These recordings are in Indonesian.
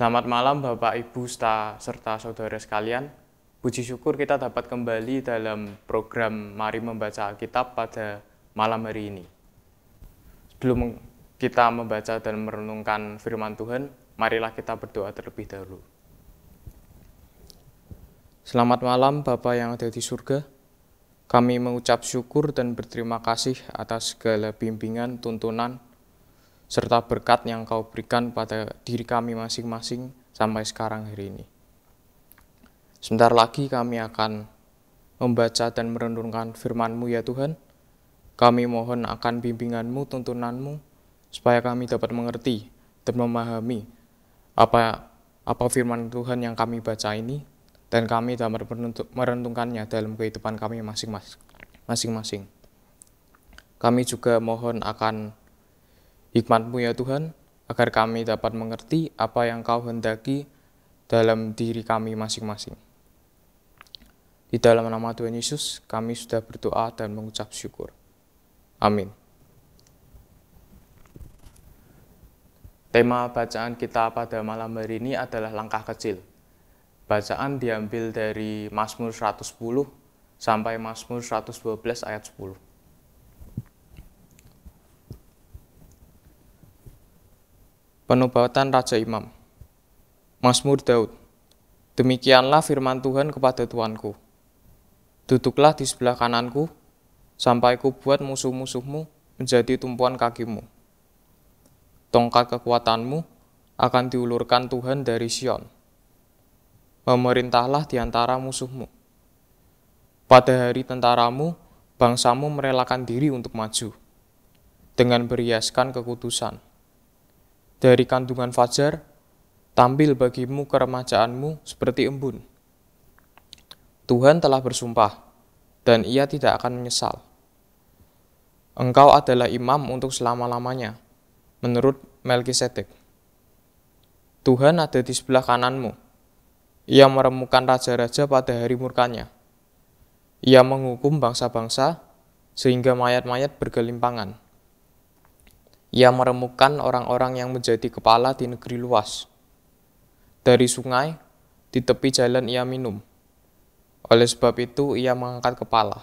Selamat malam Bapak, Ibu, serta saudara sekalian. Puji syukur kita dapat kembali dalam program Mari Membaca Alkitab pada malam hari ini. Sebelum kita membaca dan merenungkan firman Tuhan, marilah kita berdoa terlebih dahulu. Selamat malam Bapak yang ada di surga. Kami mengucap syukur dan berterima kasih atas segala bimbingan, tuntunan, serta berkat yang kau berikan pada diri kami masing-masing sampai sekarang hari ini. Sebentar lagi kami akan membaca dan merenungkan firman-Mu ya Tuhan. Kami mohon akan bimbingan-Mu, tuntunan-Mu, supaya kami dapat mengerti dan memahami apa apa firman Tuhan yang kami baca ini dan kami dapat merenungkannya dalam kehidupan kami masing-masing. Kami juga mohon akan Hikmatmu ya Tuhan, agar kami dapat mengerti apa yang kau hendaki dalam diri kami masing-masing. Di dalam nama Tuhan Yesus, kami sudah berdoa dan mengucap syukur. Amin. Tema bacaan kita pada malam hari ini adalah langkah kecil. Bacaan diambil dari Mazmur 110 sampai Mazmur 112 ayat 10. Penobatan Raja Imam Mazmur Daud Demikianlah firman Tuhan kepada Tuanku. Duduklah di sebelah kananku, sampai ku buat musuh-musuhmu menjadi tumpuan kakimu. Tongkat kekuatanmu akan diulurkan Tuhan dari Sion. Memerintahlah di antara musuhmu. Pada hari tentaramu, bangsamu merelakan diri untuk maju, dengan beriaskan kekudusan dari kandungan fajar, tampil bagimu keremajaanmu seperti embun. Tuhan telah bersumpah, dan ia tidak akan menyesal. Engkau adalah imam untuk selama-lamanya, menurut Melkisedek. Tuhan ada di sebelah kananmu. Ia meremukan raja-raja pada hari murkanya. Ia menghukum bangsa-bangsa sehingga mayat-mayat bergelimpangan. Ia meremukkan orang-orang yang menjadi kepala di negeri luas. Dari sungai, di tepi jalan ia minum. Oleh sebab itu ia mengangkat kepala.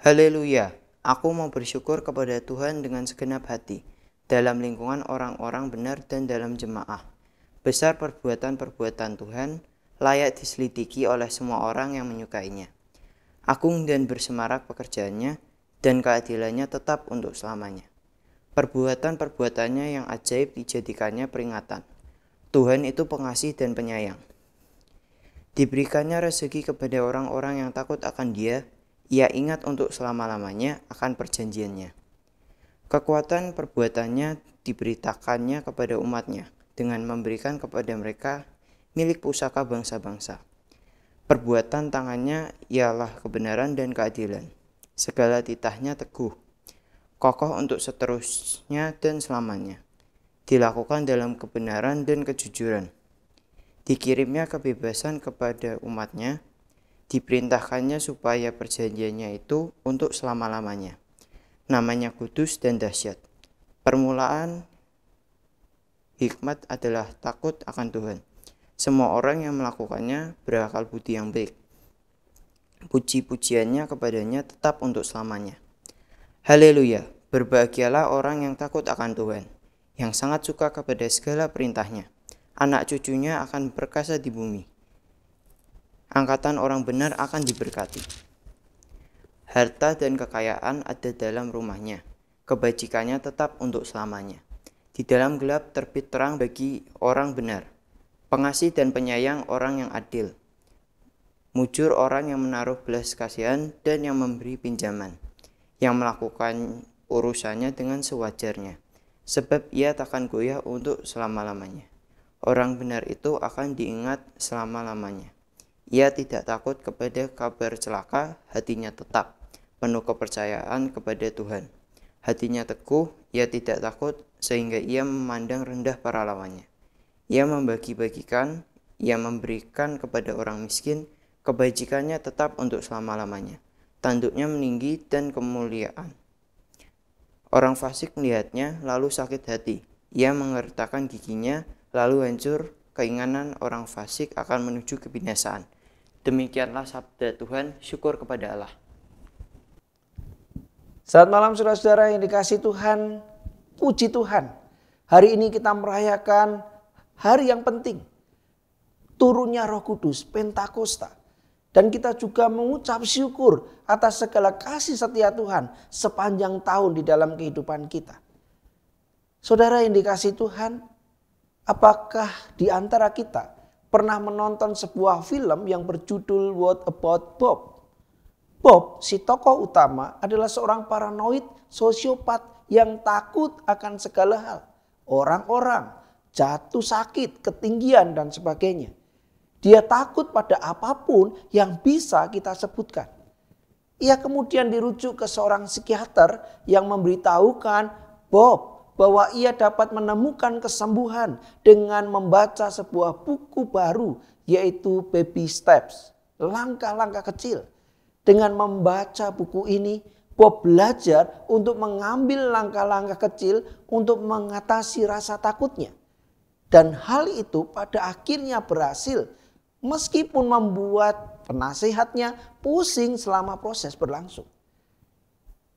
Haleluya, aku mau bersyukur kepada Tuhan dengan segenap hati, dalam lingkungan orang-orang benar dan dalam jemaah. Besar perbuatan-perbuatan Tuhan, layak diselidiki oleh semua orang yang menyukainya. Aku dan bersemarak pekerjaannya, dan keadilannya tetap untuk selamanya. Perbuatan-perbuatannya yang ajaib dijadikannya peringatan. Tuhan itu pengasih dan penyayang. Diberikannya rezeki kepada orang-orang yang takut akan dia, ia ingat untuk selama-lamanya akan perjanjiannya. Kekuatan perbuatannya diberitakannya kepada umatnya dengan memberikan kepada mereka milik pusaka bangsa-bangsa. Perbuatan tangannya ialah kebenaran dan keadilan segala titahnya teguh, kokoh untuk seterusnya dan selamanya, dilakukan dalam kebenaran dan kejujuran. Dikirimnya kebebasan kepada umatnya, diperintahkannya supaya perjanjiannya itu untuk selama-lamanya. Namanya kudus dan dahsyat. Permulaan hikmat adalah takut akan Tuhan. Semua orang yang melakukannya berakal budi yang baik puji-pujiannya kepadanya tetap untuk selamanya. Haleluya, berbahagialah orang yang takut akan Tuhan, yang sangat suka kepada segala perintahnya. Anak cucunya akan berkasa di bumi. Angkatan orang benar akan diberkati. Harta dan kekayaan ada dalam rumahnya, kebajikannya tetap untuk selamanya. Di dalam gelap terbit terang bagi orang benar, pengasih dan penyayang orang yang adil, mujur orang yang menaruh belas kasihan dan yang memberi pinjaman, yang melakukan urusannya dengan sewajarnya, sebab ia takkan goyah untuk selama-lamanya. Orang benar itu akan diingat selama-lamanya. Ia tidak takut kepada kabar celaka, hatinya tetap penuh kepercayaan kepada Tuhan. Hatinya teguh, ia tidak takut, sehingga ia memandang rendah para lawannya. Ia membagi-bagikan, ia memberikan kepada orang miskin, kebajikannya tetap untuk selama-lamanya. Tanduknya meninggi dan kemuliaan. Orang fasik melihatnya lalu sakit hati. Ia mengertakkan giginya lalu hancur keinginan orang fasik akan menuju kebinasaan. Demikianlah sabda Tuhan, syukur kepada Allah. Saat malam saudara-saudara yang dikasih Tuhan, puji Tuhan. Hari ini kita merayakan hari yang penting. Turunnya roh kudus, Pentakosta. Dan kita juga mengucap syukur atas segala kasih setia Tuhan sepanjang tahun di dalam kehidupan kita. Saudara yang dikasih Tuhan, apakah di antara kita pernah menonton sebuah film yang berjudul What About Bob? Bob, si tokoh utama, adalah seorang paranoid sosiopat yang takut akan segala hal. Orang-orang, jatuh sakit, ketinggian, dan sebagainya. Dia takut pada apapun yang bisa kita sebutkan. Ia kemudian dirujuk ke seorang psikiater yang memberitahukan Bob bahwa ia dapat menemukan kesembuhan dengan membaca sebuah buku baru yaitu Baby Steps, langkah-langkah kecil. Dengan membaca buku ini, Bob belajar untuk mengambil langkah-langkah kecil untuk mengatasi rasa takutnya. Dan hal itu pada akhirnya berhasil Meskipun membuat penasehatnya pusing selama proses berlangsung.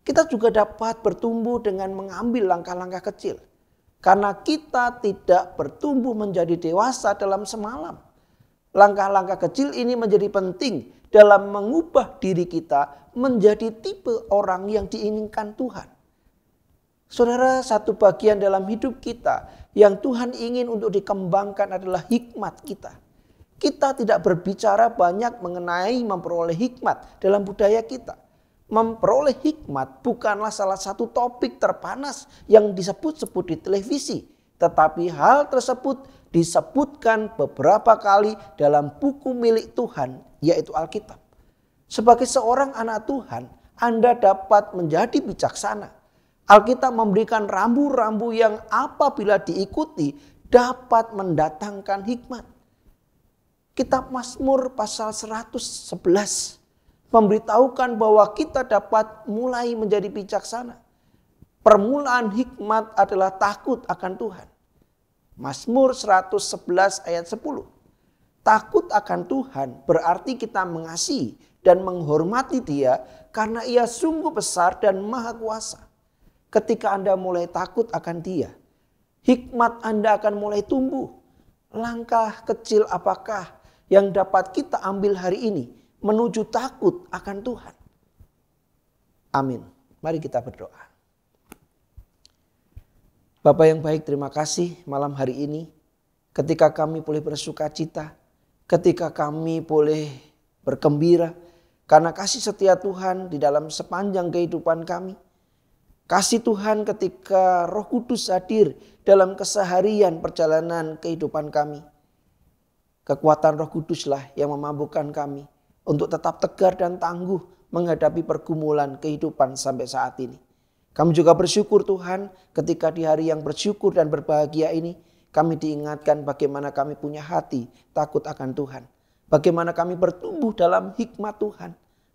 Kita juga dapat bertumbuh dengan mengambil langkah-langkah kecil. Karena kita tidak bertumbuh menjadi dewasa dalam semalam. Langkah-langkah kecil ini menjadi penting dalam mengubah diri kita menjadi tipe orang yang diinginkan Tuhan. Saudara, satu bagian dalam hidup kita yang Tuhan ingin untuk dikembangkan adalah hikmat kita. Kita tidak berbicara banyak mengenai memperoleh hikmat dalam budaya kita. Memperoleh hikmat bukanlah salah satu topik terpanas yang disebut-sebut di televisi, tetapi hal tersebut disebutkan beberapa kali dalam buku milik Tuhan, yaitu Alkitab. Sebagai seorang anak Tuhan, Anda dapat menjadi bijaksana. Alkitab memberikan rambu-rambu yang apabila diikuti dapat mendatangkan hikmat. Kitab Mazmur pasal 111 memberitahukan bahwa kita dapat mulai menjadi bijaksana. Permulaan hikmat adalah takut akan Tuhan. Mazmur 111 ayat 10. Takut akan Tuhan berarti kita mengasihi dan menghormati dia karena ia sungguh besar dan maha kuasa. Ketika Anda mulai takut akan dia, hikmat Anda akan mulai tumbuh. Langkah kecil apakah yang dapat kita ambil hari ini menuju takut akan Tuhan. Amin. Mari kita berdoa. Bapak yang baik, terima kasih malam hari ini ketika kami boleh bersuka cita, ketika kami boleh bergembira karena kasih setia Tuhan di dalam sepanjang kehidupan kami. Kasih Tuhan ketika Roh Kudus hadir dalam keseharian perjalanan kehidupan kami. Kekuatan roh kuduslah yang memampukan kami untuk tetap tegar dan tangguh menghadapi pergumulan kehidupan sampai saat ini. Kami juga bersyukur Tuhan ketika di hari yang bersyukur dan berbahagia ini kami diingatkan bagaimana kami punya hati takut akan Tuhan. Bagaimana kami bertumbuh dalam hikmat Tuhan.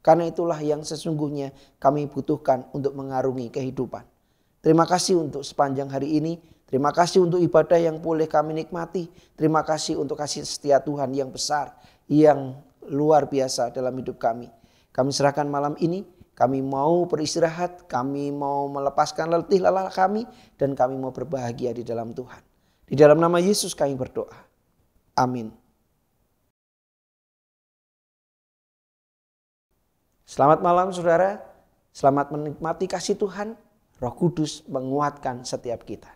Karena itulah yang sesungguhnya kami butuhkan untuk mengarungi kehidupan. Terima kasih untuk sepanjang hari ini Terima kasih untuk ibadah yang boleh kami nikmati. Terima kasih untuk kasih setia Tuhan yang besar, yang luar biasa dalam hidup kami. Kami serahkan malam ini, kami mau beristirahat, kami mau melepaskan letih lelah kami, dan kami mau berbahagia di dalam Tuhan. Di dalam nama Yesus kami berdoa. Amin. Selamat malam saudara, selamat menikmati kasih Tuhan, roh kudus menguatkan setiap kita.